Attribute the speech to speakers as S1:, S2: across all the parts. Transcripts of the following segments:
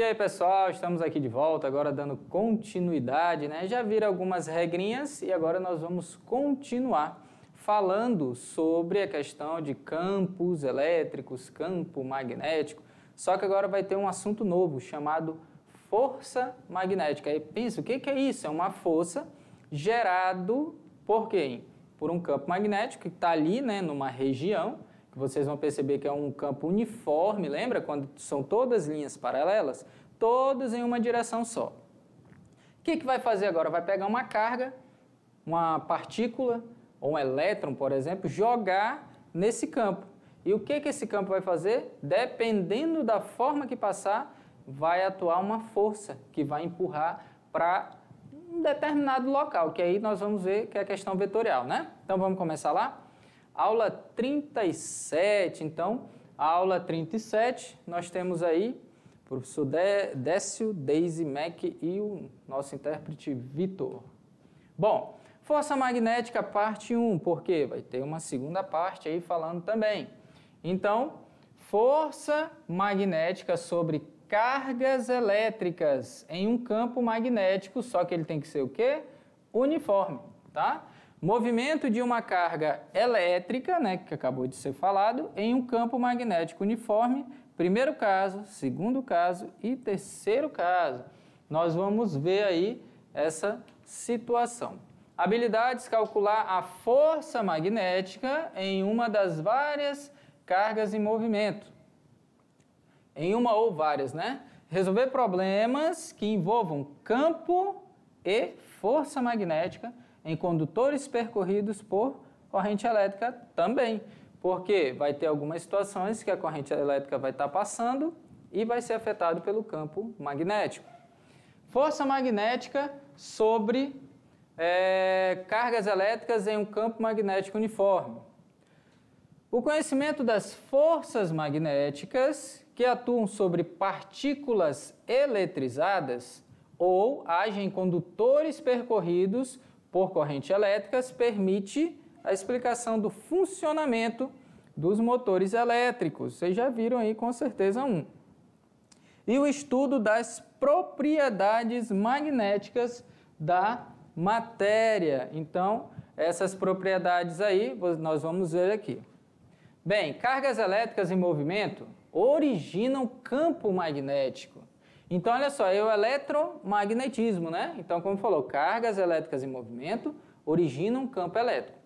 S1: E aí, pessoal, estamos aqui de volta, agora dando continuidade, né? Já viram algumas regrinhas e agora nós vamos continuar falando sobre a questão de campos elétricos, campo magnético, só que agora vai ter um assunto novo chamado força magnética. E pensa, o que é isso? É uma força gerado por quem? Por um campo magnético que está ali, né, numa região, que vocês vão perceber que é um campo uniforme, lembra? Quando são todas linhas paralelas, todas em uma direção só. O que, que vai fazer agora? Vai pegar uma carga, uma partícula, ou um elétron, por exemplo, jogar nesse campo. E o que, que esse campo vai fazer? Dependendo da forma que passar, vai atuar uma força que vai empurrar para um determinado local, que aí nós vamos ver que é a questão vetorial, né? Então vamos começar lá? aula 37. Então, aula 37, nós temos aí o professor De Décio, Daisy Mac e o nosso intérprete Vitor. Bom, força magnética parte 1, porque vai ter uma segunda parte aí falando também. Então, força magnética sobre cargas elétricas em um campo magnético, só que ele tem que ser o quê? Uniforme, tá? Movimento de uma carga elétrica, né, que acabou de ser falado, em um campo magnético uniforme, primeiro caso, segundo caso e terceiro caso. Nós vamos ver aí essa situação. Habilidades: calcular a força magnética em uma das várias cargas em movimento. Em uma ou várias, né? Resolver problemas que envolvam campo e força magnética em condutores percorridos por corrente elétrica também, porque vai ter algumas situações que a corrente elétrica vai estar passando e vai ser afetado pelo campo magnético. Força magnética sobre é, cargas elétricas em um campo magnético uniforme. O conhecimento das forças magnéticas que atuam sobre partículas eletrizadas ou agem em condutores percorridos por corrente elétrica permite a explicação do funcionamento dos motores elétricos. Vocês já viram aí com certeza um. E o estudo das propriedades magnéticas da matéria. Então, essas propriedades aí nós vamos ver aqui. Bem, cargas elétricas em movimento originam campo magnético. Então, olha só, é o eletromagnetismo, né? Então, como falou, cargas elétricas em movimento originam um campo elétrico.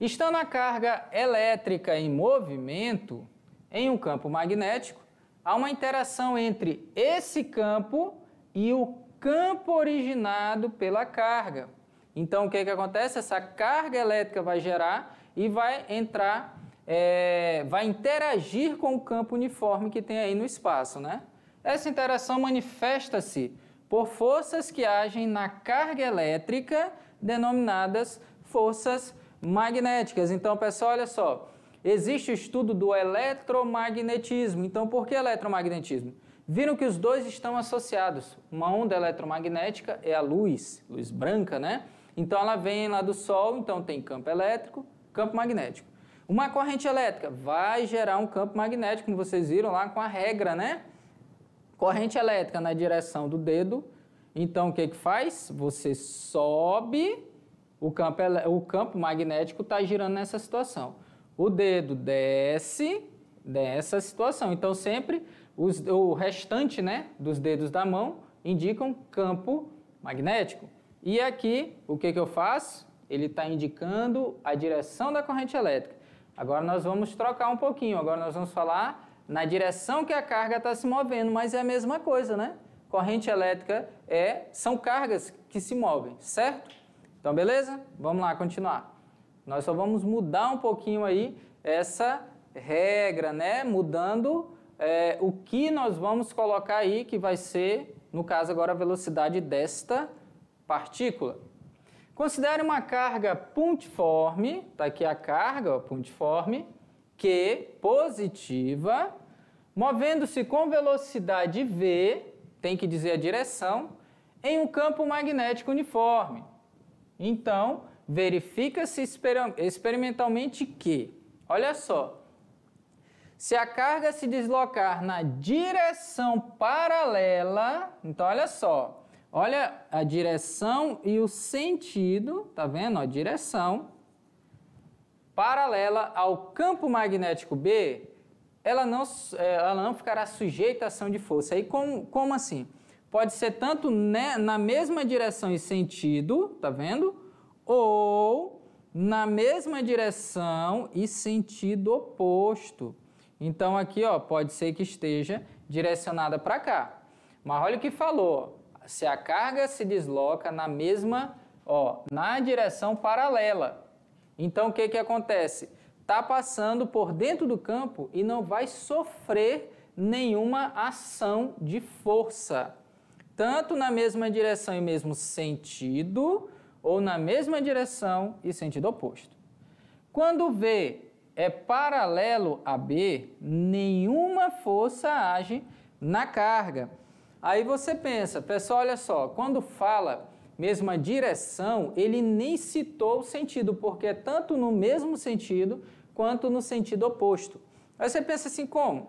S1: Estando a carga elétrica em movimento em um campo magnético, há uma interação entre esse campo e o campo originado pela carga. Então, o que, é que acontece? Essa carga elétrica vai gerar e vai entrar, é, vai interagir com o campo uniforme que tem aí no espaço, né? Essa interação manifesta-se por forças que agem na carga elétrica, denominadas forças magnéticas. Então, pessoal, olha só. Existe o estudo do eletromagnetismo. Então, por que eletromagnetismo? Viram que os dois estão associados. Uma onda eletromagnética é a luz, luz branca, né? Então ela vem lá do Sol, então tem campo elétrico, campo magnético. Uma corrente elétrica vai gerar um campo magnético, como vocês viram lá com a regra, né? Corrente elétrica na direção do dedo. Então, o que, que faz? Você sobe, o campo, o campo magnético está girando nessa situação. O dedo desce dessa situação. Então, sempre os, o restante né, dos dedos da mão indicam campo magnético. E aqui, o que, que eu faço? Ele está indicando a direção da corrente elétrica. Agora nós vamos trocar um pouquinho. Agora nós vamos falar na direção que a carga está se movendo, mas é a mesma coisa, né? Corrente elétrica é, são cargas que se movem, certo? Então, beleza? Vamos lá, continuar. Nós só vamos mudar um pouquinho aí essa regra, né? Mudando é, o que nós vamos colocar aí, que vai ser, no caso agora, a velocidade desta partícula. Considere uma carga pontiforme, está aqui a carga ó, pontiforme, Q positiva, movendo-se com velocidade V, tem que dizer a direção, em um campo magnético uniforme. Então, verifica-se experimentalmente que, olha só, se a carga se deslocar na direção paralela, então olha só, olha a direção e o sentido, tá vendo? A direção paralela ao campo magnético B, ela não, é, ela não ficará sujeita à ação de força. E como, como assim? Pode ser tanto né, na mesma direção e sentido, tá vendo? Ou na mesma direção e sentido oposto. Então aqui, ó, pode ser que esteja direcionada para cá. Mas olha o que falou. Se a carga se desloca na mesma, ó, na direção paralela. Então o que, que acontece? Está passando por dentro do campo e não vai sofrer nenhuma ação de força, tanto na mesma direção e mesmo sentido, ou na mesma direção e sentido oposto. Quando V é paralelo a B, nenhuma força age na carga. Aí você pensa, pessoal, olha só, quando fala mesma direção, ele nem citou o sentido, porque é tanto no mesmo sentido quanto no sentido oposto. Aí você pensa assim, como?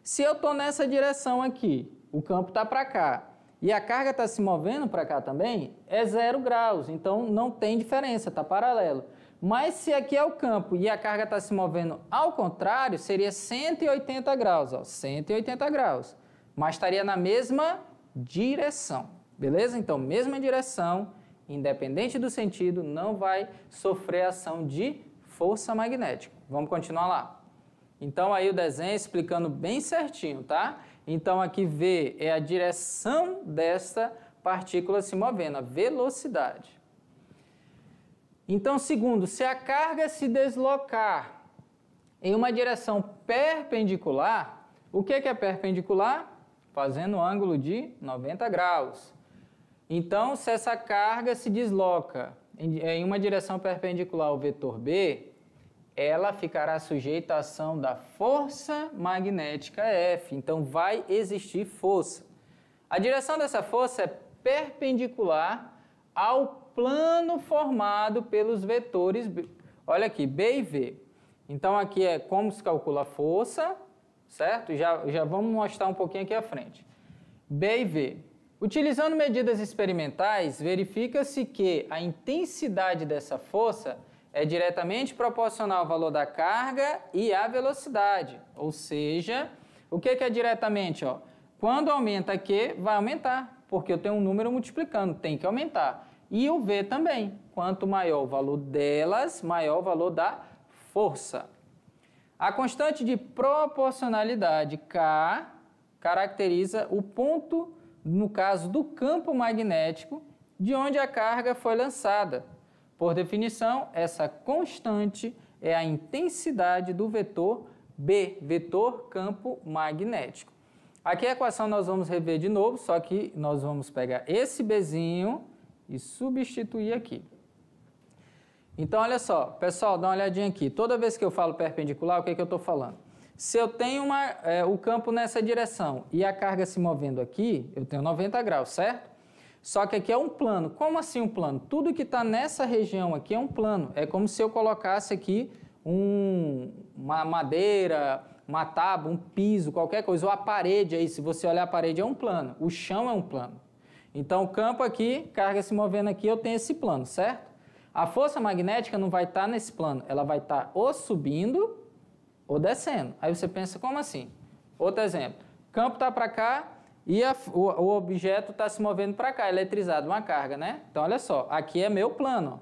S1: Se eu estou nessa direção aqui, o campo está para cá, e a carga está se movendo para cá também, é zero graus, então não tem diferença, está paralelo. Mas se aqui é o campo e a carga está se movendo ao contrário, seria 180 graus, ó, 180 graus, mas estaria na mesma direção. Beleza? Então, mesma direção, independente do sentido, não vai sofrer ação de força magnética. Vamos continuar lá. Então, aí o desenho explicando bem certinho, tá? Então, aqui V é a direção desta partícula se movendo, a velocidade. Então, segundo, se a carga se deslocar em uma direção perpendicular, o que é, que é perpendicular? Fazendo um ângulo de 90 graus. Então, se essa carga se desloca em uma direção perpendicular ao vetor B, ela ficará sujeita à ação da força magnética F. Então, vai existir força. A direção dessa força é perpendicular ao plano formado pelos vetores B. Olha aqui, B e V. Então, aqui é como se calcula a força, certo? Já, já vamos mostrar um pouquinho aqui à frente. B e V. Utilizando medidas experimentais, verifica-se que a intensidade dessa força é diretamente proporcional ao valor da carga e à velocidade. Ou seja, o que é diretamente? Ó? Quando aumenta Q, vai aumentar, porque eu tenho um número multiplicando, tem que aumentar. E o V também. Quanto maior o valor delas, maior o valor da força. A constante de proporcionalidade K caracteriza o ponto no caso do campo magnético, de onde a carga foi lançada. Por definição, essa constante é a intensidade do vetor B, vetor campo magnético. Aqui a equação nós vamos rever de novo, só que nós vamos pegar esse Bzinho e substituir aqui. Então, olha só, pessoal, dá uma olhadinha aqui. Toda vez que eu falo perpendicular, o que, é que eu estou falando? Se eu tenho uma, é, o campo nessa direção e a carga se movendo aqui, eu tenho 90 graus, certo? Só que aqui é um plano. Como assim um plano? Tudo que está nessa região aqui é um plano. É como se eu colocasse aqui um, uma madeira, uma tábua, um piso, qualquer coisa. Ou a parede aí, se você olhar a parede, é um plano. O chão é um plano. Então, o campo aqui, carga se movendo aqui, eu tenho esse plano, certo? A força magnética não vai estar tá nesse plano. Ela vai estar tá ou subindo ou descendo. Aí você pensa, como assim? Outro exemplo, campo está para cá e a, o, o, objeto está se movendo para cá, eletrizado, uma carga, né? Então, olha só, aqui é meu plano,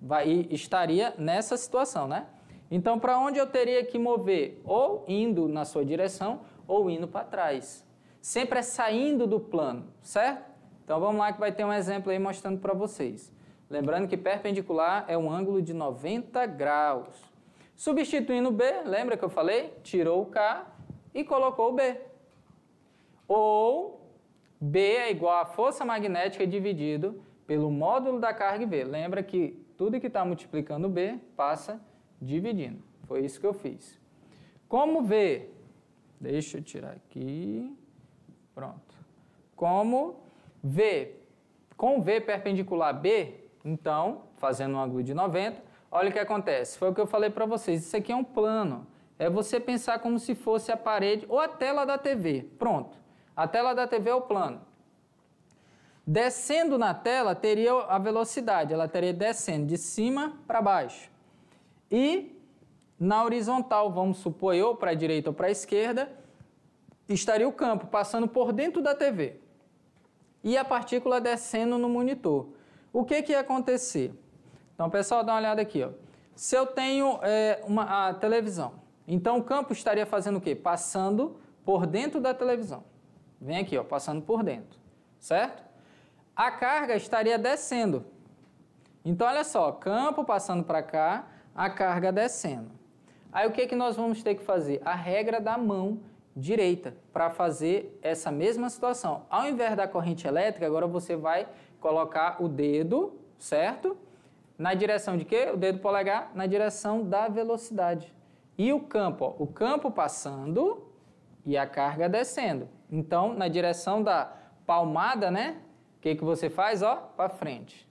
S1: vai, estaria nessa situação, né? Então, para onde eu teria que mover? Ou indo na sua direção ou indo para trás. Sempre é saindo do plano, certo? Então, vamos lá que vai ter um exemplo aí mostrando para vocês. Lembrando que perpendicular é um ângulo de 90 graus. Substituindo B, lembra que eu falei? Tirou o K e colocou o B. Ou B é igual à força magnética dividido pelo módulo da carga V. Lembra que tudo que está multiplicando B passa dividindo. Foi isso que eu fiz. Como V, deixa eu tirar aqui, pronto. Como V, com V perpendicular a B, então, fazendo um ângulo de 90, Olha o que acontece. Foi o que eu falei para vocês. Isso aqui é um plano. É você pensar como se fosse a parede ou a tela da TV. Pronto. A tela da TV é o plano. Descendo na tela teria a velocidade, ela teria descendo de cima para baixo. E na horizontal, vamos supor, ou para a direita ou para a esquerda, estaria o campo passando por dentro da TV e a partícula descendo no monitor. O que, que ia acontecer? Então, pessoal, dá uma olhada aqui. Ó. Se eu tenho é, uma a televisão, então o campo estaria fazendo o quê? Passando por dentro da televisão. Vem aqui, ó, passando por dentro, certo? A carga estaria descendo. Então, olha só, campo passando para cá, a carga descendo. Aí o que, que nós vamos ter que fazer? A regra da mão direita para fazer essa mesma situação. Ao invés da corrente elétrica, agora você vai colocar o dedo, certo? Na direção de quê? O dedo polegar na direção da velocidade. E o campo? Ó, o campo passando e a carga descendo. Então, na direção da palmada, né? O que, que você faz? Ó, para frente.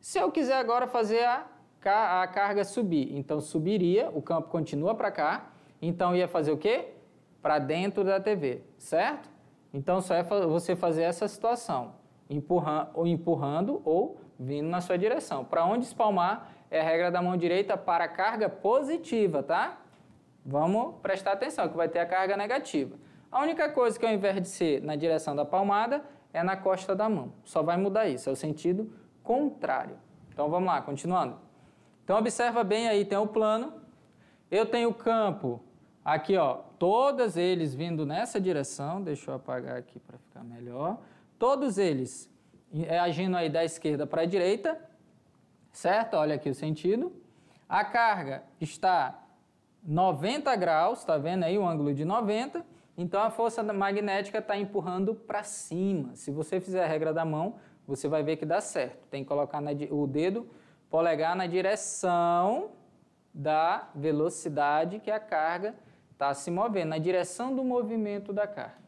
S1: Se eu quiser agora fazer a, a carga subir, então subiria, o campo continua para cá, então ia fazer o quê? Para dentro da TV, certo? Então só é você fazer essa situação, empurra, ou empurrando ou vindo na sua direção. Para onde espalmar é a regra da mão direita para carga positiva, tá? Vamos prestar atenção que vai ter a carga negativa. A única coisa que ao invés de ser na direção da palmada é na costa da mão. Só vai mudar isso, é o sentido contrário. Então vamos lá, continuando. Então observa bem aí, tem o plano. Eu tenho o campo aqui, ó, todos eles vindo nessa direção. Deixa eu apagar aqui para ficar melhor. Todos eles é, agindo aí da esquerda para a direita, certo? Olha aqui o sentido. A carga está 90 graus, está vendo aí o ângulo de 90, então a força magnética está empurrando para cima. Se você fizer a regra da mão, você vai ver que dá certo. Tem que colocar na, o dedo polegar na direção da velocidade que a carga está se movendo, na direção do movimento da carga.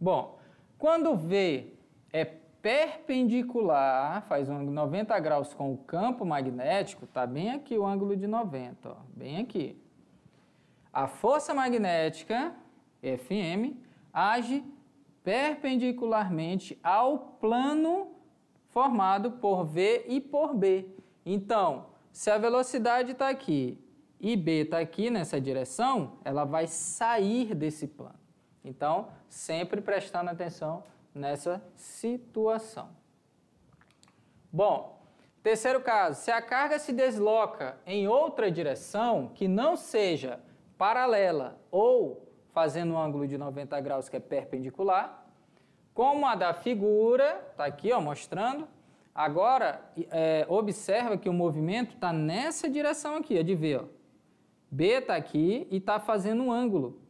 S1: Bom, quando V é perpendicular, faz um 90 graus com o campo magnético, tá bem aqui o ângulo de 90, ó, bem aqui. A força magnética, Fm, age perpendicularmente ao plano formado por V e por B. Então, se a velocidade está aqui e B está aqui nessa direção, ela vai sair desse plano. Então, sempre prestando atenção nessa situação. Bom, terceiro caso, se a carga se desloca em outra direção que não seja paralela ou fazendo um ângulo de 90 graus que é perpendicular, como a da figura, está aqui ó, mostrando, agora é, observa que o movimento está nessa direção aqui, ó, é de V. Ó. B está aqui e está fazendo um ângulo.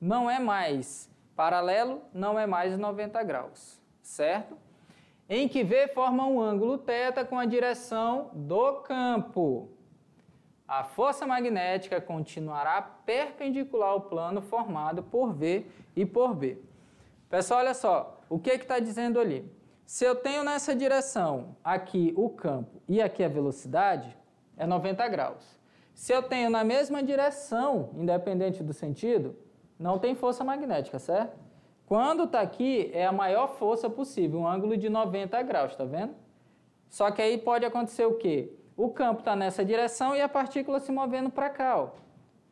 S1: Não é mais Paralelo não é mais de 90 graus, certo? Em que V forma um ângulo θ com a direção do campo. A força magnética continuará perpendicular ao plano formado por V e por B. Pessoal, olha só, o que é está dizendo ali? Se eu tenho nessa direção aqui o campo e aqui a velocidade, é 90 graus. Se eu tenho na mesma direção, independente do sentido, não tem força magnética, certo? Quando está aqui, é a maior força possível, um ângulo de 90 graus, está vendo? Só que aí pode acontecer o quê? O campo está nessa direção e a partícula se movendo para cá, ó.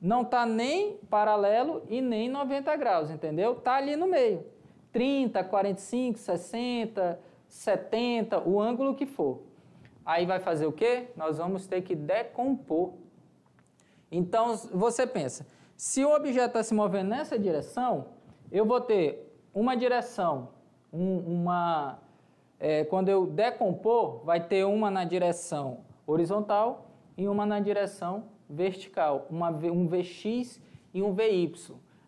S1: Não está nem paralelo e nem 90 graus, entendeu? Está ali no meio. 30, 45, 60, 70, o ângulo que for. Aí vai fazer o quê? Nós vamos ter que decompor. Então, você pensa, se o objeto está se movendo nessa direção, eu vou ter uma direção, um, uma. É, quando eu decompor, vai ter uma na direção horizontal e uma na direção vertical, uma, um Vx e um Vy.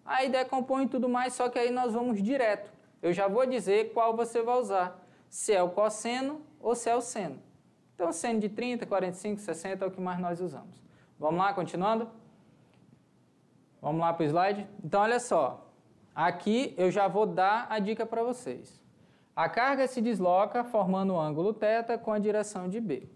S1: Aí decompõe tudo mais, só que aí nós vamos direto. Eu já vou dizer qual você vai usar, se é o cosseno ou se é o seno. Então, seno de 30, 45, 60 é o que mais nós usamos. Vamos lá, continuando? Vamos lá para o slide? Então, olha só. Aqui eu já vou dar a dica para vocês. A carga se desloca formando o ângulo θ com a direção de B.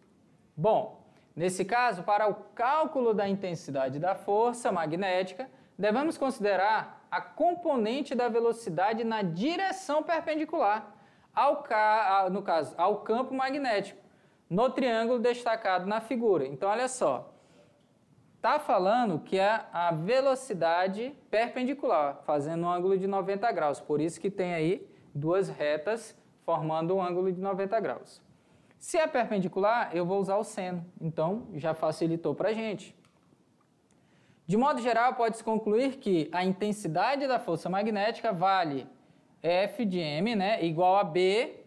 S1: Bom, nesse caso, para o cálculo da intensidade da força magnética, devemos considerar a componente da velocidade na direção perpendicular, ao ca... no caso, ao campo magnético, no triângulo destacado na figura. Então, olha só está falando que é a velocidade perpendicular, fazendo um ângulo de 90 graus. Por isso que tem aí duas retas formando um ângulo de 90 graus. Se é perpendicular, eu vou usar o seno. Então, já facilitou para a gente. De modo geral, pode-se concluir que a intensidade da força magnética vale F de m, né, igual a B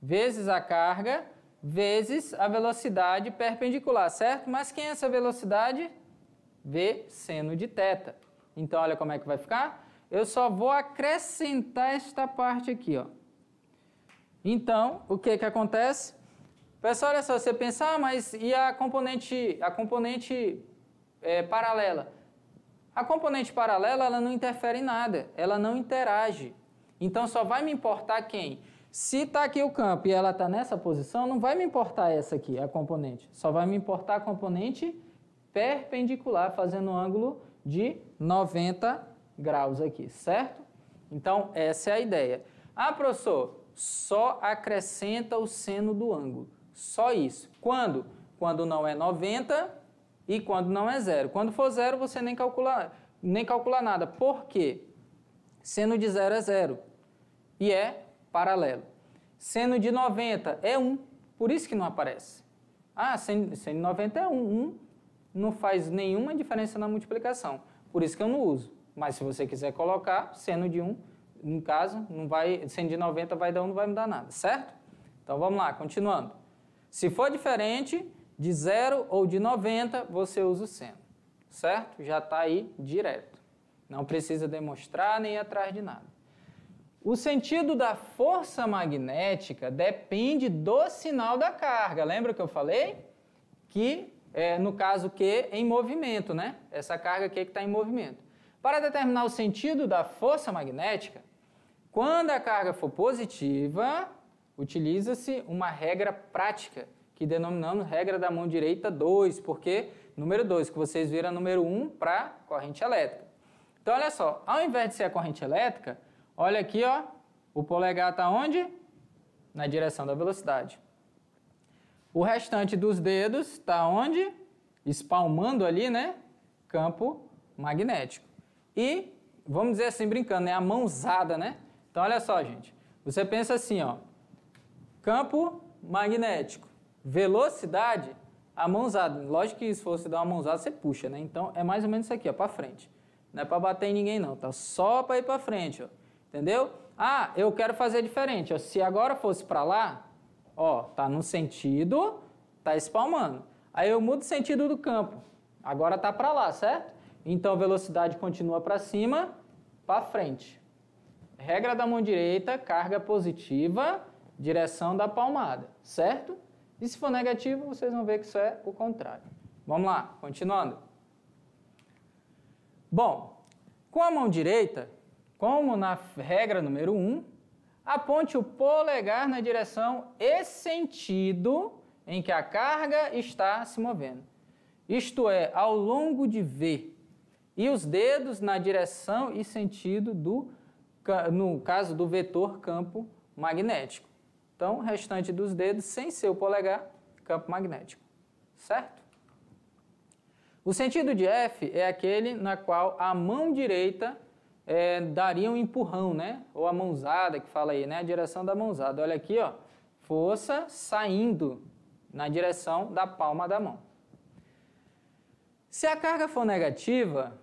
S1: vezes a carga vezes a velocidade perpendicular, certo? Mas quem é essa velocidade? V seno de θ. Então, olha como é que vai ficar. Eu só vou acrescentar esta parte aqui, ó. Então, o que que acontece? Pessoal, olha só, você pensar, ah, mas e a componente, a componente é, paralela? A componente paralela, ela não interfere em nada, ela não interage. Então, só vai me importar quem? Se está aqui o campo e ela está nessa posição, não vai me importar essa aqui, a componente. Só vai me importar a componente paralela perpendicular, fazendo um ângulo de 90 graus aqui, certo? Então, essa é a ideia. Ah, professor, só acrescenta o seno do ângulo. Só isso. Quando? Quando não é 90 e quando não é zero. Quando for zero, você nem calcula, nem calcula nada. Por quê? Seno de zero é zero e é paralelo. Seno de 90 é 1, por isso que não aparece. Ah, seno, seno de 90 é 1, 1 não faz nenhuma diferença na multiplicação. Por isso que eu não uso. Mas se você quiser colocar, seno de 1, no caso, não vai, sendo de 90 vai dar 1, não vai mudar nada, certo? Então vamos lá, continuando. Se for diferente de 0 ou de 90, você usa o seno, certo? Já está aí direto. Não precisa demonstrar nem ir atrás de nada. O sentido da força magnética depende do sinal da carga. Lembra que eu falei? Que é, no caso que em movimento, né? Essa carga aqui é que está em movimento. Para determinar o sentido da força magnética, quando a carga for positiva, utiliza-se uma regra prática, que denominamos regra da mão direita 2, porque número 2, que vocês viram é número 1 um para corrente elétrica. Então, olha só, ao invés de ser a corrente elétrica, olha aqui, ó, o polegar está onde? Na direção da velocidade. O restante dos dedos está onde? Espalmando ali, né? Campo magnético. E, vamos dizer assim, brincando, né? A mãozada, né? Então, olha só, gente. Você pensa assim, ó. Campo magnético. Velocidade, a mãozada. Lógico que se fosse dar uma mãozada, você puxa, né? Então, é mais ou menos isso aqui, ó, para frente. Não é para bater em ninguém, não. Tá só para ir para frente, ó. Entendeu? Ah, eu quero fazer diferente. Ó. Se agora fosse para lá, Ó, tá no sentido, tá espalmando. Aí eu mudo o sentido do campo. Agora tá para lá, certo? Então a velocidade continua para cima, para frente. Regra da mão direita, carga positiva, direção da palmada, certo? E se for negativo, vocês vão ver que isso é o contrário. Vamos lá, continuando. Bom, com a mão direita, como na regra número 1, um, aponte o polegar na direção e sentido em que a carga está se movendo, isto é, ao longo de V, e os dedos na direção e sentido do, no caso do vetor campo magnético. Então, o restante dos dedos, sem ser o polegar, campo magnético, certo? O sentido de F é aquele na qual a mão direita é, daria um empurrão, né? Ou a mãozada que fala aí, né? A direção da mãozada. Olha aqui, ó. Força saindo na direção da palma da mão. Se a carga for negativa,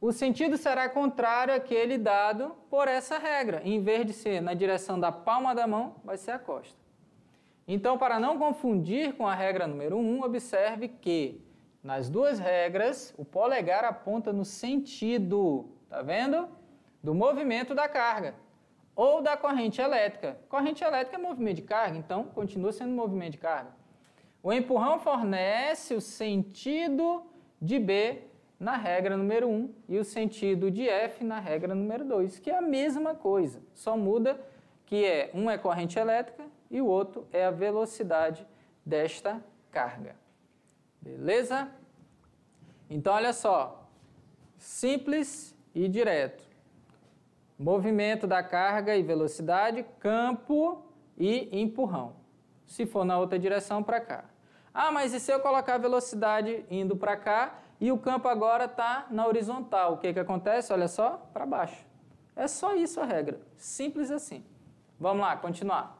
S1: o sentido será contrário àquele dado por essa regra. Em vez de ser na direção da palma da mão, vai ser a costa. Então, para não confundir com a regra número 1, um, observe que nas duas regras o polegar aponta no sentido, tá vendo? do movimento da carga ou da corrente elétrica. Corrente elétrica é movimento de carga, então continua sendo movimento de carga. O empurrão fornece o sentido de B na regra número 1 e o sentido de F na regra número 2, que é a mesma coisa, só muda que é um é corrente elétrica e o outro é a velocidade desta carga. Beleza? Então olha só, simples e direto movimento da carga e velocidade, campo e empurrão. Se for na outra direção, para cá. Ah, mas e se eu colocar a velocidade indo para cá e o campo agora está na horizontal? O que, que acontece? Olha só, para baixo. É só isso a regra. Simples assim. Vamos lá, continuar.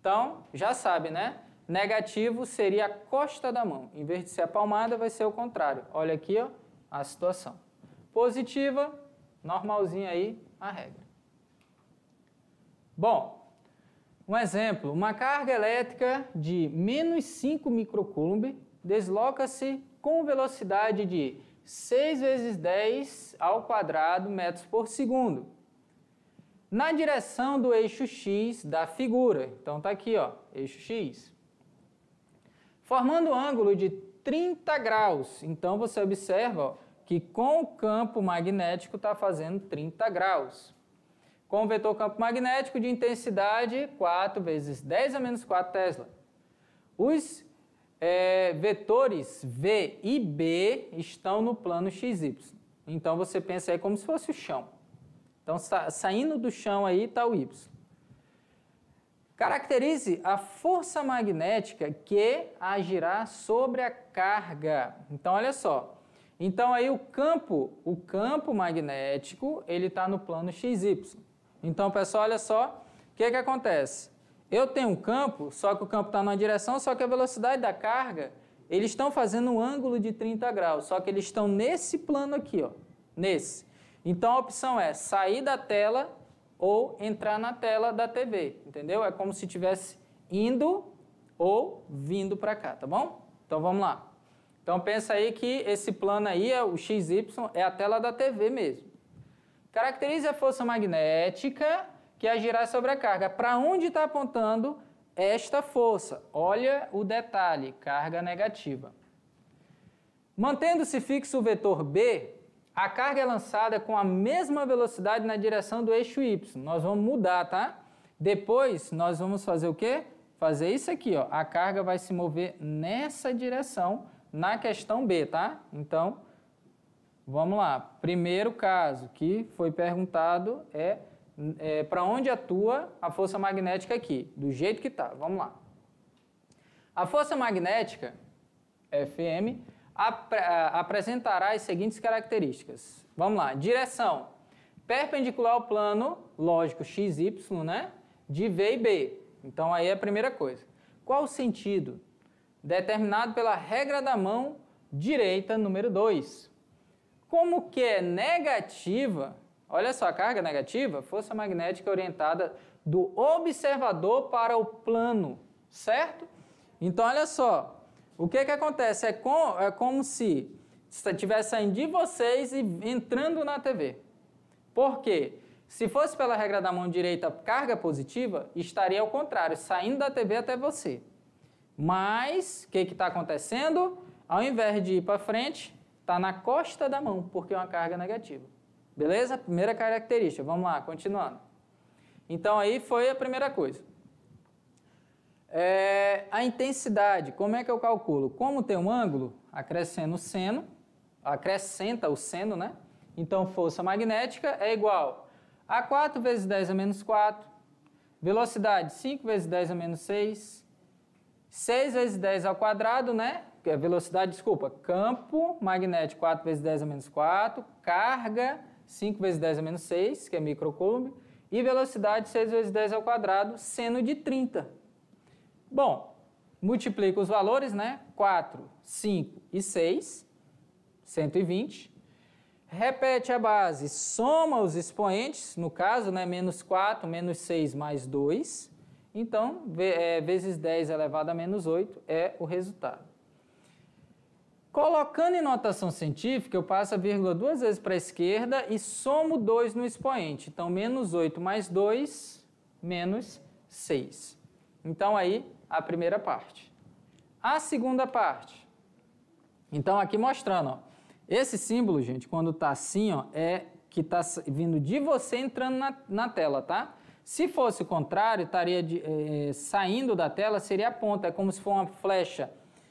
S1: Então, já sabe, né? Negativo seria a costa da mão. Em vez de ser a palmada, vai ser o contrário. Olha aqui ó, a situação. Positiva, normalzinho aí, a regra. Bom, um exemplo, uma carga elétrica de menos 5 microcoulomb desloca-se com velocidade de 6 vezes 10 ao quadrado metros por segundo na direção do eixo X da figura. Então está aqui, ó, eixo X. Formando um ângulo de 30 graus. Então você observa ó, que com o campo magnético está fazendo 30 graus. Com o vetor campo magnético de intensidade 4 vezes 10 a menos 4 Tesla. Os é, vetores V e B estão no plano XY. Então você pensa aí como se fosse o chão. Então sa saindo do chão aí está o Y. Caracterize a força magnética que agirá sobre a carga. Então olha só, então aí o campo, o campo magnético, ele está no plano XY. Então, pessoal, olha só, o que, que acontece? Eu tenho um campo, só que o campo está numa direção, só que a velocidade da carga, eles estão fazendo um ângulo de 30 graus, só que eles estão nesse plano aqui, ó, nesse. Então a opção é sair da tela ou entrar na tela da TV, entendeu? É como se estivesse indo ou vindo para cá, tá bom? Então vamos lá. Então pensa aí que esse plano aí, é o XY, é a tela da TV mesmo. Caracterize a força magnética que agirá sobre a carga. Para onde está apontando esta força? Olha o detalhe, carga negativa. Mantendo-se fixo o vetor B, a carga é lançada com a mesma velocidade na direção do eixo Y. Nós vamos mudar, tá? Depois nós vamos fazer o quê? Fazer isso aqui, ó. A carga vai se mover nessa direção na questão B, tá? Então, vamos lá. Primeiro caso que foi perguntado é, é para onde atua a força magnética aqui, do jeito que está. Vamos lá. A força magnética, FM, ap apresentará as seguintes características. Vamos lá. Direção perpendicular ao plano, lógico, XY, né? De V e B. Então, aí é a primeira coisa. Qual o sentido? determinado pela regra da mão direita número 2. Como que é negativa, olha só a carga negativa, força magnética orientada do observador para o plano, certo? Então olha só, o que que acontece? É, com, é como se estivesse saindo de vocês e entrando na TV. Por quê? Se fosse pela regra da mão direita carga positiva, estaria ao contrário, saindo da TV até você. Mas, o que está acontecendo? Ao invés de ir para frente, está na costa da mão, porque é uma carga negativa. Beleza? Primeira característica. Vamos lá, continuando. Então, aí foi a primeira coisa. É, a intensidade, como é que eu calculo? Como tem um ângulo, acrescendo o seno, acrescenta o seno, né? Então, força magnética é igual a 4 vezes 10 a menos 4, velocidade 5 vezes 10 a menos 6, 6 vezes 10 ao quadrado, né? É velocidade, desculpa, campo magnético 4 vezes 10 a menos 4, carga 5 vezes 10 a menos 6, que é microcoulomb, e velocidade 6 vezes 10 ao quadrado, seno de 30. Bom, multiplica os valores, né? 4, 5 e 6, 120. Repete a base, soma os expoentes, no caso, né? Menos 4, menos 6, mais 2 então, é, vezes 10 elevado a menos 8 é o resultado. Colocando em notação científica, eu passo a vírgula duas vezes para a esquerda e somo 2 no expoente. Então, menos 8 mais 2, menos 6. Então, aí, a primeira parte. A segunda parte. Então, aqui mostrando, ó, esse símbolo, gente, quando está assim, ó, é que está vindo de você entrando na, na tela, tá? Se fosse o contrário, estaria de, eh, saindo da tela, seria a ponta, é como se fosse uma flecha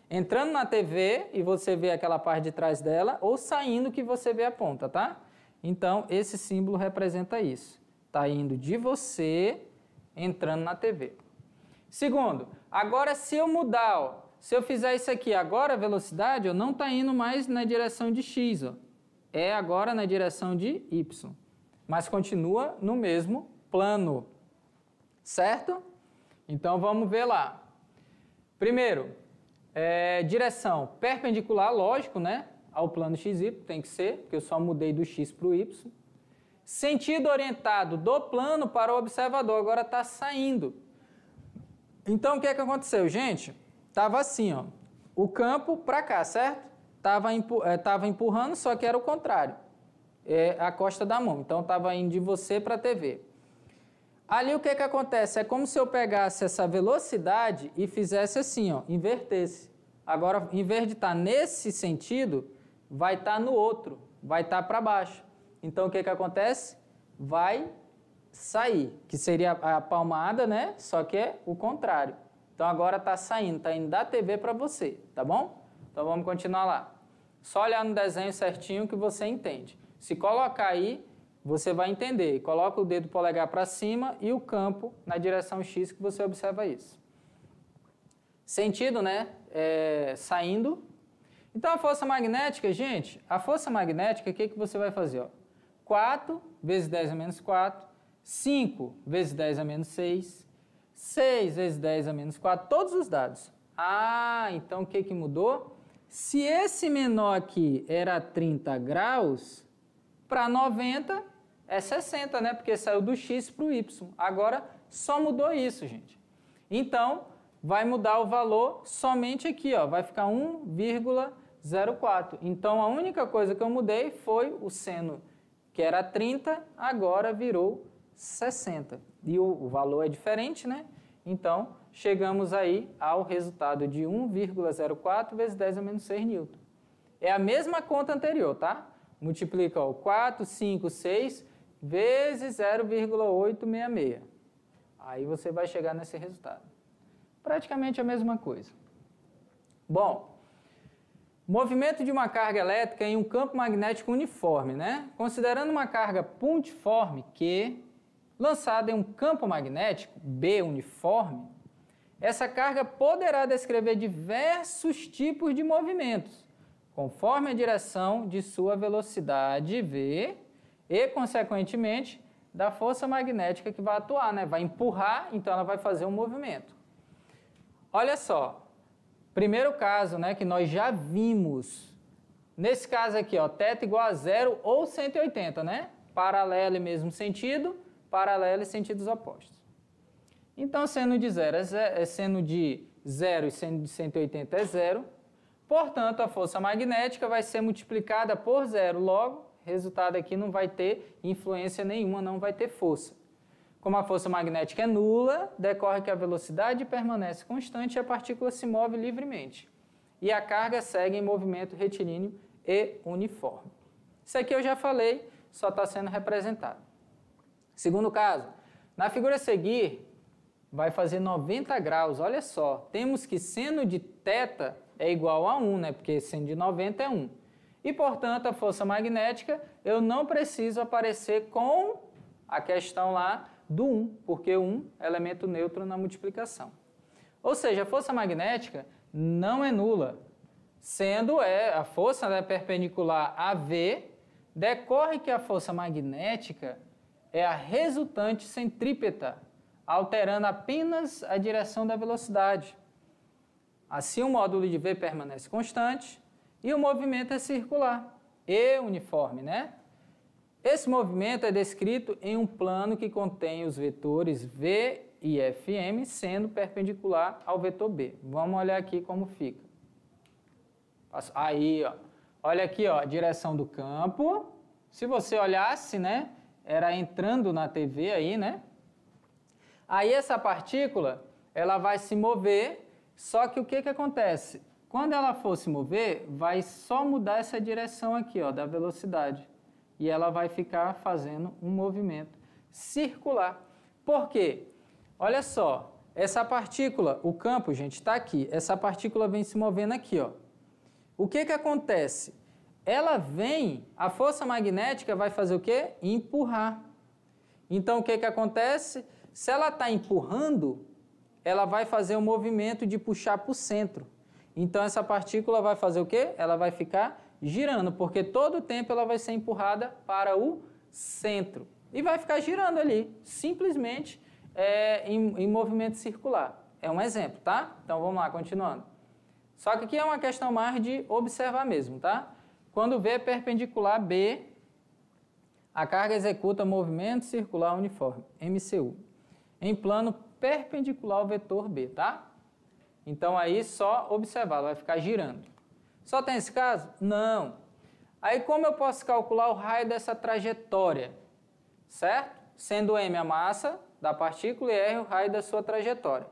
S1: entrando na TV e você vê aquela parte de trás dela, ou saindo que você vê a ponta, tá? Então, esse símbolo representa isso. Está indo de você, entrando na TV. Segundo, agora se eu mudar, ó, se eu fizer isso aqui agora, a velocidade, eu não está indo mais na direção de x, ó. é agora na direção de y, mas continua no mesmo plano, certo? Então vamos ver lá. Primeiro, é, direção perpendicular, lógico, né? Ao plano XY, tem que ser, porque eu só mudei do X para o Y. Sentido orientado do plano para o observador, agora está saindo. Então o que é que aconteceu, gente? Tava assim, ó, o campo para cá, certo? Tava, empu é, tava empurrando, só que era o contrário, é, a costa da mão. Então tava indo de você para a TV. Ali o que, é que acontece? É como se eu pegasse essa velocidade e fizesse assim, ó, invertesse. Agora, em vez de estar tá nesse sentido, vai estar tá no outro, vai estar tá para baixo. Então, o que, é que acontece? Vai sair, que seria a palmada, né? Só que é o contrário. Então, agora está saindo, está indo da TV para você, tá bom? Então, vamos continuar lá. Só olhar no desenho certinho que você entende. Se colocar aí, você vai entender. Coloca o dedo polegar para cima e o campo na direção X que você observa isso. Sentido, né? É, saindo. Então, a força magnética, gente, a força magnética, o que, que você vai fazer? Ó? 4 vezes 10 a menos 4, 5 vezes 10 a menos 6, 6 vezes 10 a menos 4, todos os dados. Ah, então o que, que mudou? Se esse menor aqui era 30 graus, para 90 é 60, né? Porque saiu do x para o y. Agora só mudou isso, gente. Então, vai mudar o valor somente aqui, ó, vai ficar 1,04. Então, a única coisa que eu mudei foi o seno que era 30, agora virou 60. E o, o valor é diferente, né? Então, chegamos aí ao resultado de 1,04 vezes 10 a menos 6 N. É a mesma conta anterior, tá? Multiplica o 4, 5, 6 vezes 0,866. Aí você vai chegar nesse resultado. Praticamente a mesma coisa. Bom, movimento de uma carga elétrica em um campo magnético uniforme, né? Considerando uma carga pontiforme Q lançada em um campo magnético B uniforme, essa carga poderá descrever diversos tipos de movimentos, conforme a direção de sua velocidade v e, consequentemente, da força magnética que vai atuar, né? Vai empurrar, então ela vai fazer um movimento. Olha só, primeiro caso, né, que nós já vimos. Nesse caso aqui, ó, θ igual a zero ou 180, né? Paralelo e mesmo sentido, paralelo e sentidos opostos. Então, seno de zero, é zero, é, de 0 e seno de 180 é zero. Portanto, a força magnética vai ser multiplicada por zero, logo resultado aqui não vai ter influência nenhuma, não vai ter força. Como a força magnética é nula, decorre que a velocidade permanece constante e a partícula se move livremente. E a carga segue em movimento retilíneo e uniforme. Isso aqui eu já falei, só está sendo representado. Segundo caso, na figura a seguir, vai fazer 90 graus. Olha só, temos que seno de θ é igual a 1, né? porque seno de 90 é 1 e, portanto, a força magnética, eu não preciso aparecer com a questão lá do 1, porque 1 é elemento neutro na multiplicação. Ou seja, a força magnética não é nula, sendo é, a força né, perpendicular a V, decorre que a força magnética é a resultante centrípeta, alterando apenas a direção da velocidade. Assim, o módulo de V permanece constante, e o movimento é circular e uniforme, né? Esse movimento é descrito em um plano que contém os vetores V e Fm sendo perpendicular ao vetor B. Vamos olhar aqui como fica. Aí, ó. olha aqui, ó, a direção do campo. Se você olhasse, né, era entrando na TV aí, né? Aí essa partícula, ela vai se mover, só que o que, que acontece? Quando ela for se mover, vai só mudar essa direção aqui, ó, da velocidade. E ela vai ficar fazendo um movimento circular. Por quê? Olha só, essa partícula, o campo, gente, está aqui. Essa partícula vem se movendo aqui, ó. O que que acontece? Ela vem, a força magnética vai fazer o quê? Empurrar. Então, o que que acontece? Se ela está empurrando, ela vai fazer um movimento de puxar para o centro. Então essa partícula vai fazer o quê? Ela vai ficar girando, porque todo o tempo ela vai ser empurrada para o centro. E vai ficar girando ali, simplesmente é, em, em movimento circular. É um exemplo, tá? Então vamos lá, continuando. Só que aqui é uma questão mais de observar mesmo, tá? Quando V é perpendicular a B, a carga executa movimento circular uniforme, MCU, em plano perpendicular ao vetor B, tá? Então aí só observar, ela vai ficar girando. Só tem esse caso? Não. Aí como eu posso calcular o raio dessa trajetória? Certo? Sendo m a massa da partícula e r o raio da sua trajetória.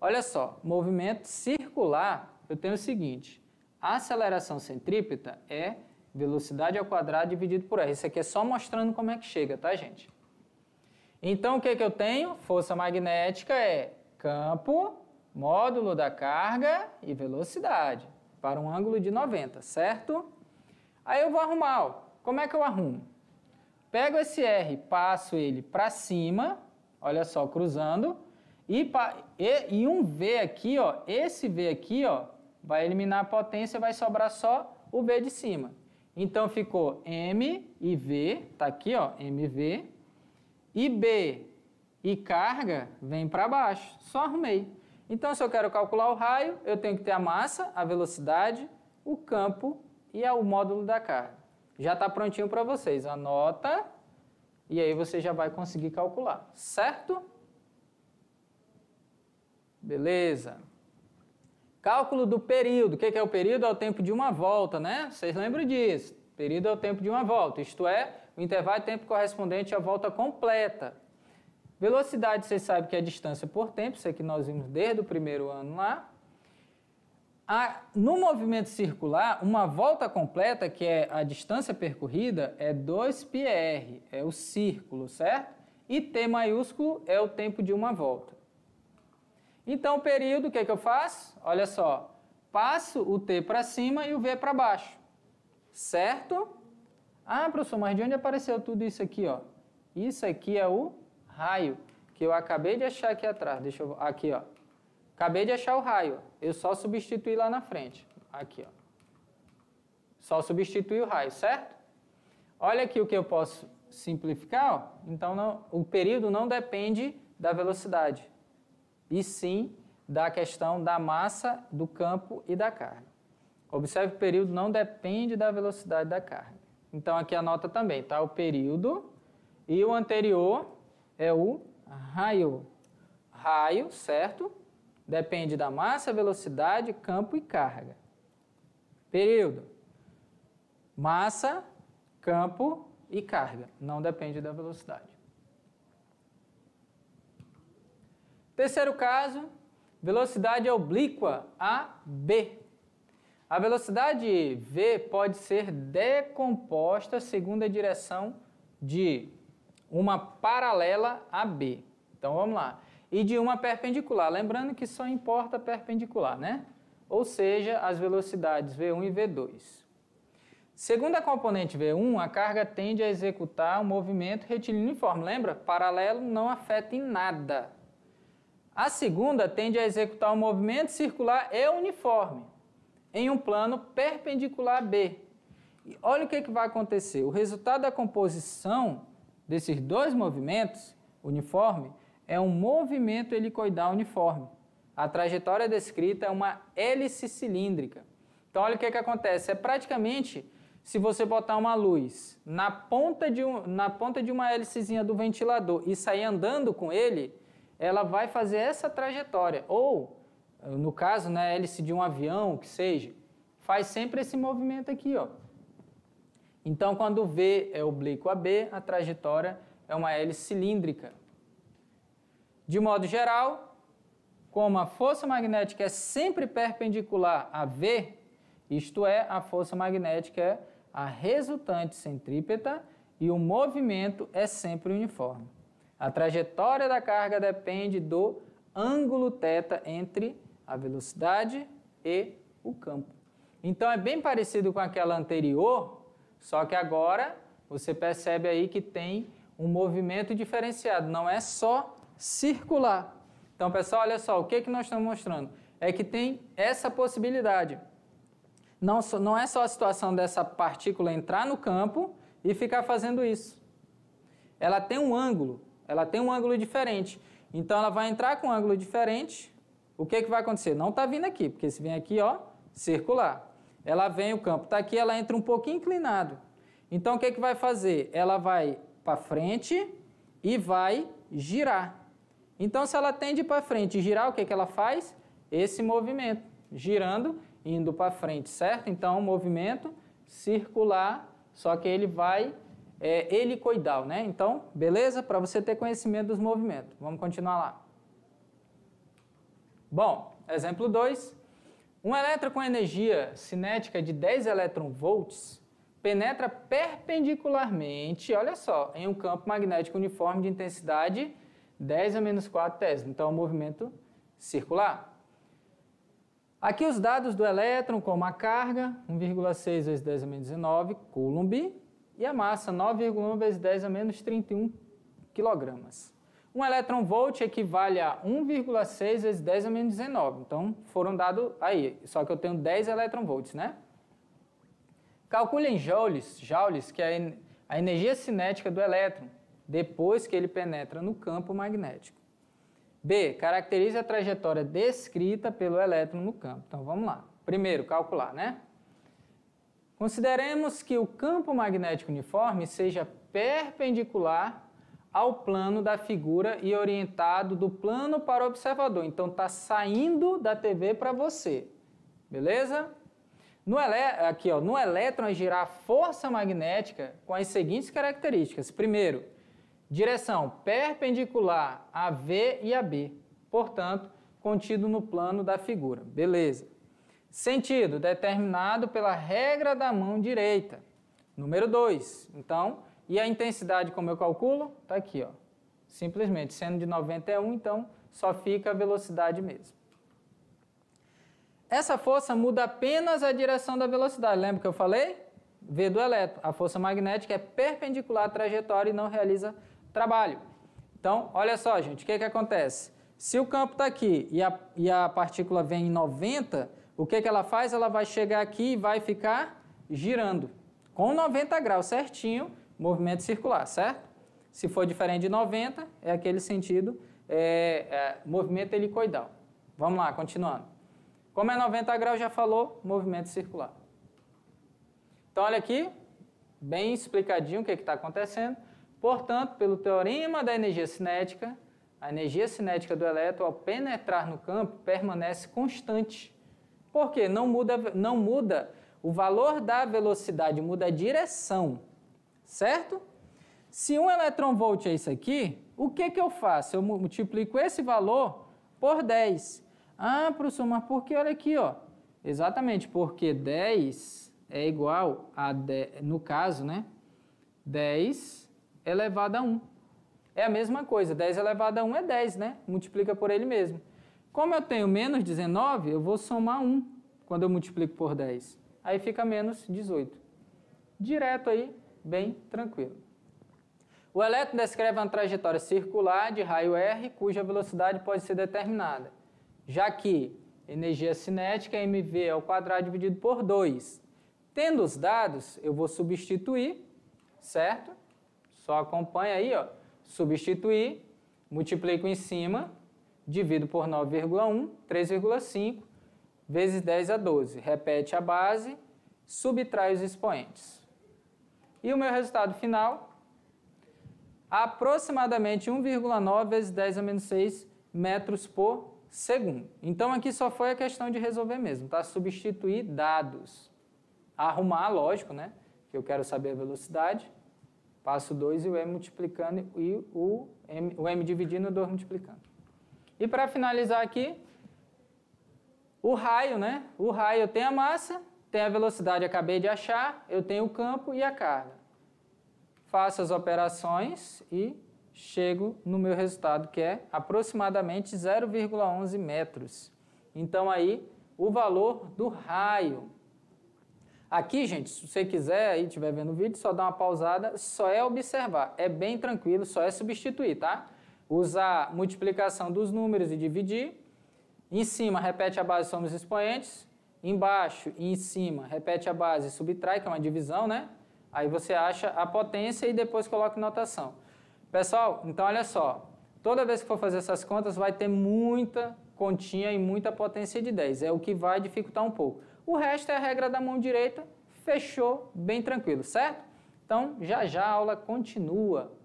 S1: Olha só, movimento circular, eu tenho o seguinte, a aceleração centrípeta é velocidade ao quadrado dividido por r. Isso aqui é só mostrando como é que chega, tá gente? Então o que, é que eu tenho? Força magnética é campo módulo da carga e velocidade, para um ângulo de 90, certo? Aí eu vou arrumar, ó. como é que eu arrumo? Pego esse R, passo ele para cima, olha só, cruzando, e, e, e, um V aqui, ó, esse V aqui, ó, vai eliminar a potência, vai sobrar só o V de cima. Então ficou M e V, tá aqui, ó, MV, e B e carga vem para baixo, só arrumei. Então, se eu quero calcular o raio, eu tenho que ter a massa, a velocidade, o campo e o módulo da carga. Já está prontinho para vocês. Anota e aí você já vai conseguir calcular, certo? Beleza. Cálculo do período. O que é o período? É o tempo de uma volta, né? Vocês lembram disso. Período é o tempo de uma volta, isto é, o intervalo de tempo correspondente à volta completa. Velocidade, vocês sabem que é a distância por tempo, isso aqui nós vimos desde o primeiro ano lá. A, no movimento circular, uma volta completa, que é a distância percorrida, é 2πr, é o círculo, certo? E T maiúsculo é o tempo de uma volta. Então, período, o que, é que eu faço? Olha só, passo o T para cima e o V para baixo, certo? Ah, professor, mas de onde apareceu tudo isso aqui? Ó? Isso aqui é o raio que eu acabei de achar aqui atrás. Deixa eu aqui, ó. Acabei de achar o raio. Eu só substituí lá na frente. Aqui, ó. Só substituí o raio, certo? Olha aqui o que eu posso simplificar, ó. Então não, o período não depende da velocidade, e sim da questão da massa, do campo e da carga. Observe o período não depende da velocidade da carga. Então aqui a nota também, tá? O período e o anterior é o raio. Raio, certo? Depende da massa, velocidade, campo e carga. Período. Massa, campo e carga. Não depende da velocidade. Terceiro caso, velocidade oblíqua a b. A velocidade v pode ser decomposta segundo a direção de uma paralela a B. Então vamos lá. E de uma perpendicular. Lembrando que só importa perpendicular, né? Ou seja, as velocidades V1 e V2. Segundo a componente V1, a carga tende a executar um movimento retilíneo uniforme. Lembra? Paralelo não afeta em nada. A segunda tende a executar um movimento circular e uniforme em um plano perpendicular a B. E olha o que, é que vai acontecer. O resultado da composição desses dois movimentos, uniforme, é um movimento helicoidal uniforme. A trajetória descrita é uma hélice cilíndrica. Então, olha o que, é que acontece. É praticamente se você botar uma luz na ponta de, um, na ponta de uma hélicezinha do ventilador e sair andando com ele, ela vai fazer essa trajetória. Ou, no caso, na né, hélice de um avião, que seja, faz sempre esse movimento aqui, ó. Então, quando V é oblíquo a B, a trajetória é uma hélice cilíndrica. De modo geral, como a força magnética é sempre perpendicular a V, isto é, a força magnética é a resultante centrípeta e o movimento é sempre uniforme. A trajetória da carga depende do ângulo θ entre a velocidade e o campo. Então é bem parecido com aquela anterior, só que agora você percebe aí que tem um movimento diferenciado, não é só circular. Então, pessoal, olha só, o que, que nós estamos mostrando? É que tem essa possibilidade. Não, não é só a situação dessa partícula entrar no campo e ficar fazendo isso. Ela tem um ângulo, ela tem um ângulo diferente. Então, ela vai entrar com um ângulo diferente. O que, que vai acontecer? Não está vindo aqui, porque se vem aqui, ó, circular. Ela vem, o campo está aqui, ela entra um pouquinho inclinado. Então, o que, é que vai fazer? Ela vai para frente e vai girar. Então, se ela tende para frente e girar, o que, é que ela faz? Esse movimento, girando, indo para frente, certo? Então, um movimento circular, só que ele vai é, helicoidal, né? Então, beleza? Para você ter conhecimento dos movimentos. Vamos continuar lá. Bom, exemplo 2. Um elétron com energia cinética de 10 elétron-volts penetra perpendicularmente, olha só, em um campo magnético uniforme de intensidade 10 a menos 4 Tesla. Então, é um movimento circular. Aqui os dados do elétron, como a carga, 1,6 vezes 10 a menos 19 coulomb, e a massa, 9,1 vezes 10 a menos 31 quilogramas. Um elétron-volt equivale a 1,6 vezes 10 a menos 19. Então, foram dados aí. Só que eu tenho 10 elétron-volts, né? Calcule em joules, joules que é a energia cinética do elétron depois que ele penetra no campo magnético. B. Caracterize a trajetória descrita pelo elétron no campo. Então, vamos lá. Primeiro, calcular, né? Consideremos que o campo magnético uniforme seja perpendicular ao plano da figura e orientado do plano para o observador. Então está saindo da TV para você. Beleza? No, ele... aqui, ó, no elétron é girar força magnética com as seguintes características. Primeiro, direção perpendicular a V e a B, portanto, contido no plano da figura. Beleza. Sentido determinado pela regra da mão direita. Número 2. Então, e a intensidade, como eu calculo? Está aqui, ó. simplesmente, sendo de 91, então só fica a velocidade mesmo. Essa força muda apenas a direção da velocidade. Lembra que eu falei? V do elétron. A força magnética é perpendicular à trajetória e não realiza trabalho. Então, olha só, gente, o que, que acontece? Se o campo está aqui e a, e a partícula vem em 90, o que, que ela faz? Ela vai chegar aqui e vai ficar girando com 90 graus certinho movimento circular, certo? Se for diferente de 90, é aquele sentido é, é, movimento helicoidal. Vamos lá, continuando. Como é 90 graus, já falou, movimento circular. Então, olha aqui, bem explicadinho o que é está acontecendo. Portanto, pelo teorema da energia cinética, a energia cinética do elétron, ao penetrar no campo, permanece constante. Por quê? Não muda, não muda o valor da velocidade, muda a direção certo? Se um elétron volt é isso aqui, o que, que eu faço? Eu multiplico esse valor por 10. Ah, professor, mas por que? Olha aqui, ó. Exatamente, porque 10 é igual a, 10, no caso, né? 10 elevado a 1. É a mesma coisa, 10 elevado a 1 é 10, né? Multiplica por ele mesmo. Como eu tenho menos 19, eu vou somar 1 quando eu multiplico por 10. Aí fica menos 18. Direto aí, bem tranquilo. O elétron descreve uma trajetória circular de raio R, cuja velocidade pode ser determinada, já que energia cinética mv ao quadrado dividido por 2. Tendo os dados, eu vou substituir, certo? Só acompanha aí, ó. Substituir, multiplico em cima, divido por 9,1, 3,5, vezes 10 a 12. Repete a base, subtrai os expoentes. E o meu resultado final, aproximadamente 1,9 vezes 10 a menos 6 metros por segundo. Então aqui só foi a questão de resolver mesmo, tá? Substituir dados. Arrumar, lógico, né? Que eu quero saber a velocidade. Passo 2 e o m multiplicando e o m, o m dividindo e o 2 multiplicando. E para finalizar aqui, o raio, né? O raio tem a massa, tem a velocidade, acabei de achar, eu tenho o campo e a carga. Faço as operações e chego no meu resultado, que é aproximadamente 0,11 metros. Então, aí, o valor do raio. Aqui, gente, se você quiser e estiver vendo o vídeo, só dá uma pausada, só é observar. É bem tranquilo, só é substituir, tá? Usar multiplicação dos números e dividir. Em cima, repete a base somos expoentes embaixo e em cima, repete a base, subtrai, que é uma divisão, né? Aí você acha a potência e depois coloca em notação. Pessoal, então olha só, toda vez que for fazer essas contas vai ter muita continha e muita potência de 10, é o que vai dificultar um pouco. O resto é a regra da mão direita, fechou, bem tranquilo, certo? Então já já a aula continua.